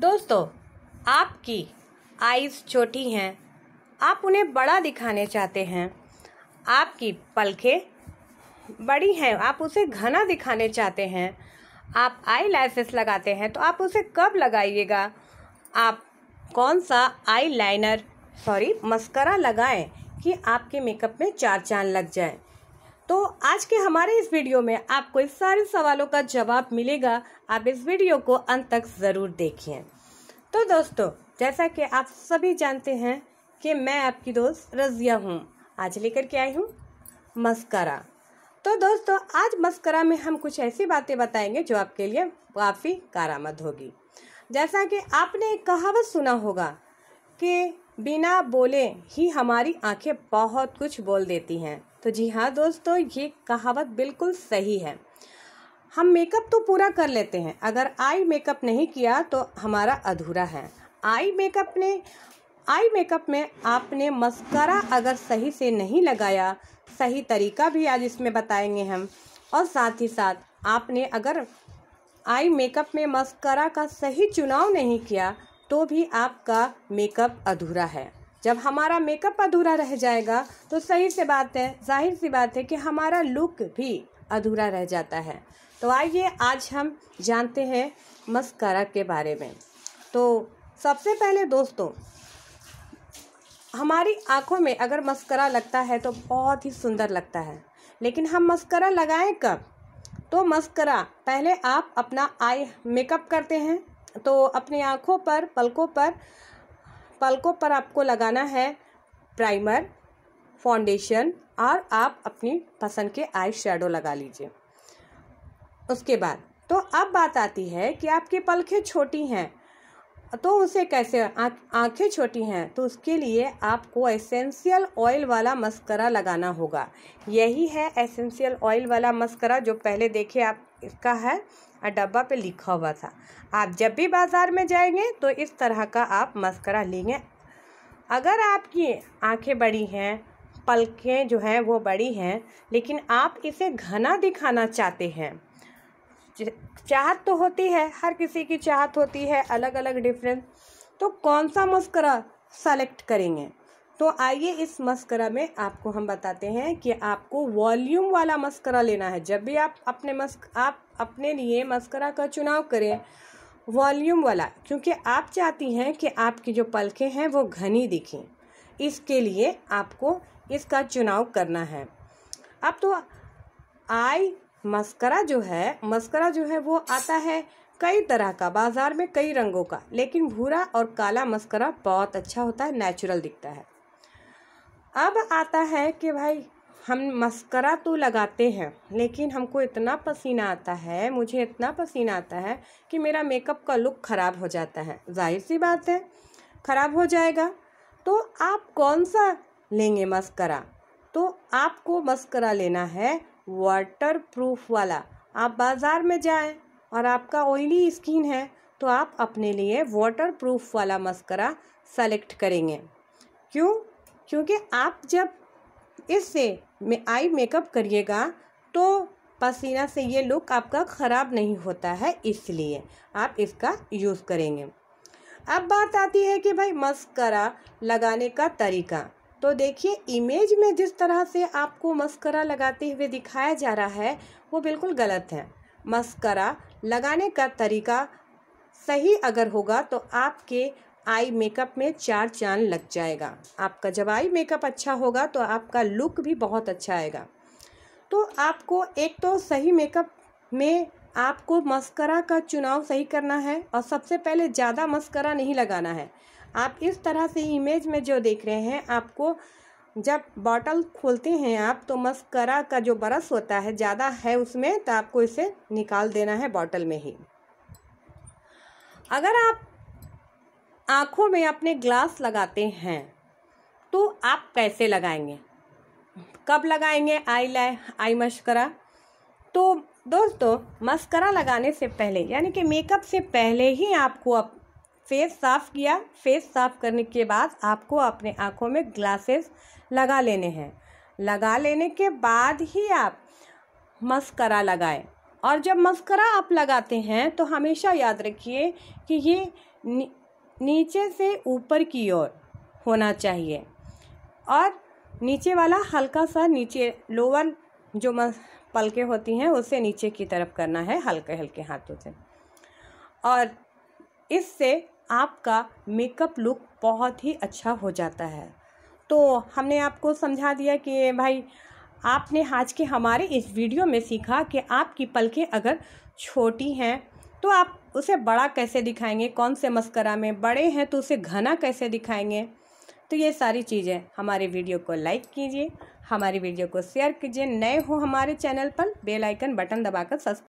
दोस्तों आपकी आईज छोटी हैं आप उन्हें बड़ा दिखाने चाहते हैं आपकी पलखें बड़ी हैं आप उसे घना दिखाने चाहते हैं आप आई लैसेस लगाते हैं तो आप उसे कब लगाइएगा आप कौन सा आई लाइनर सॉरी मस्करा लगाएं कि आपके मेकअप में चार चांद लग जाए तो आज के हमारे इस वीडियो में आपको इस सारे सवालों का जवाब मिलेगा आप इस वीडियो को अंत तक ज़रूर देखिए तो दोस्तों जैसा कि आप सभी जानते हैं कि मैं आपकी दोस्त रजिया हूँ आज लेकर के आई हूँ मस्करा तो दोस्तों आज मस्करा में हम कुछ ऐसी बातें बताएंगे जो आपके लिए काफ़ी कारामद होगी जैसा कि आपने एक कहावत सुना होगा कि बिना बोले ही हमारी आंखें बहुत कुछ बोल देती हैं तो जी हाँ दोस्तों ये कहावत बिल्कुल सही है हम मेकअप तो पूरा कर लेते हैं अगर आई मेकअप नहीं किया तो हमारा अधूरा है आई मेकअप ने आई मेकअप में आपने मस्करा अगर सही से नहीं लगाया सही तरीका भी आज इसमें बताएंगे हम और साथ ही साथ आपने अगर आई मेकअप में मस्करा का सही चुनाव नहीं किया तो भी आपका मेकअप अधूरा है जब हमारा मेकअप अधूरा रह जाएगा तो सही से बात है जाहिर सी बात है कि हमारा लुक भी अधूरा रह जाता है तो आइए आज हम जानते हैं मस्कारा के बारे में तो सबसे पहले दोस्तों हमारी आंखों में अगर मस्करा लगता है तो बहुत ही सुंदर लगता है लेकिन हम मस्करा लगाएं कब तो मस्करा पहले आप अपना आई मेकअप करते हैं तो अपनी आँखों पर पलकों पर पलकों पर आपको लगाना है प्राइमर फाउंडेशन और आप अपनी पसंद के आई शेडो लगा लीजिए उसके बाद तो अब बात आती है कि आपकी पलखें छोटी हैं तो उसे कैसे आँखें छोटी हैं तो उसके लिए आपको एसेंशियल ऑयल वाला मस्करा लगाना होगा यही है एसेंशियल ऑयल वाला मस्करा जो पहले देखे आप इसका है डब्बा पे लिखा हुआ था आप जब भी बाज़ार में जाएंगे तो इस तरह का आप मस्करा लेंगे अगर आपकी आंखें बड़ी हैं पलकें जो हैं वो बड़ी हैं लेकिन आप इसे घना दिखाना चाहते हैं चाहत तो होती है हर किसी की चाहत होती है अलग अलग डिफरेंस तो कौन सा मस्करा सेलेक्ट करेंगे तो आइए इस मस्करा में आपको हम बताते हैं कि आपको वॉल्यूम वाला मस्करा लेना है जब भी आप अपने मस्क आप अपने लिए मस्करा का चुनाव करें वॉल्यूम वाला क्योंकि आप चाहती हैं कि आपकी जो पलखें हैं वो घनी दिखें इसके लिए आपको इसका चुनाव करना है अब तो आई मस्करा जो है मस्करा जो है वो आता है कई तरह का बाज़ार में कई रंगों का लेकिन भूरा और काला मस्करा बहुत अच्छा होता है नेचुरल दिखता है अब आता है कि भाई हम मस्करा तो लगाते हैं लेकिन हमको इतना पसीना आता है मुझे इतना पसीना आता है कि मेरा मेकअप का लुक ख़राब हो जाता है जाहिर सी बात है ख़राब हो जाएगा तो आप कौन सा लेंगे मस्करा तो आपको मस्करा लेना है वाटर प्रूफ वाला आप बाज़ार में जाएं और आपका ऑयली स्किन है तो आप अपने लिए वाटर प्रूफ वाला मस्करा सेलेक्ट करेंगे क्यों क्योंकि आप जब इससे आई मेकअप करिएगा तो पसीना से ये लुक आपका ख़राब नहीं होता है इसलिए आप इसका यूज़ करेंगे अब बात आती है कि भाई मस्करा लगाने का तरीका तो देखिए इमेज में जिस तरह से आपको मस्करा लगाते हुए दिखाया जा रहा है वो बिल्कुल गलत है मस्करा लगाने का तरीका सही अगर होगा तो आपके आई मेकअप में चार चांद लग जाएगा आपका जब आई मेकअप अच्छा होगा तो आपका लुक भी बहुत अच्छा आएगा तो आपको एक तो सही मेकअप में आपको मस्करा का चुनाव सही करना है और सबसे पहले ज़्यादा मस्करा नहीं लगाना है आप इस तरह से इमेज में जो देख रहे हैं आपको जब बॉटल खोलते हैं आप तो मस्करा का जो बरस होता है ज़्यादा है उसमें तो आपको इसे निकाल देना है बॉटल में ही अगर आप आँखों में अपने ग्लास लगाते हैं तो आप कैसे लगाएंगे कब लगाएंगे आई लाइ आई मस्करा तो दोस्तों मस्करा लगाने से पहले यानी कि मेकअप से पहले ही आपको अप, फेस साफ किया फेस साफ करने के बाद आपको अपने आँखों में ग्लासेस लगा लेने हैं लगा लेने के बाद ही आप मस्करा लगाएं और जब मस्करा आप लगाते हैं तो हमेशा याद रखिए कि ये नी, नीचे से ऊपर की ओर होना चाहिए और नीचे वाला हल्का सा नीचे लोअर जो पलके होती हैं उसे नीचे की तरफ करना है हल्के हल्के हाथों से और इससे आपका मेकअप लुक बहुत ही अच्छा हो जाता है तो हमने आपको समझा दिया कि भाई आपने आज के हमारे इस वीडियो में सीखा कि आपकी पलकें अगर छोटी हैं तो आप उसे बड़ा कैसे दिखाएंगे कौन से मस्करा में बड़े हैं तो उसे घना कैसे दिखाएंगे तो ये सारी चीज़ें हमारे वीडियो को लाइक कीजिए हमारी वीडियो को शेयर कीजिए नए हो हमारे चैनल पर बेल आइकन बटन दबाकर सब्सक्राइब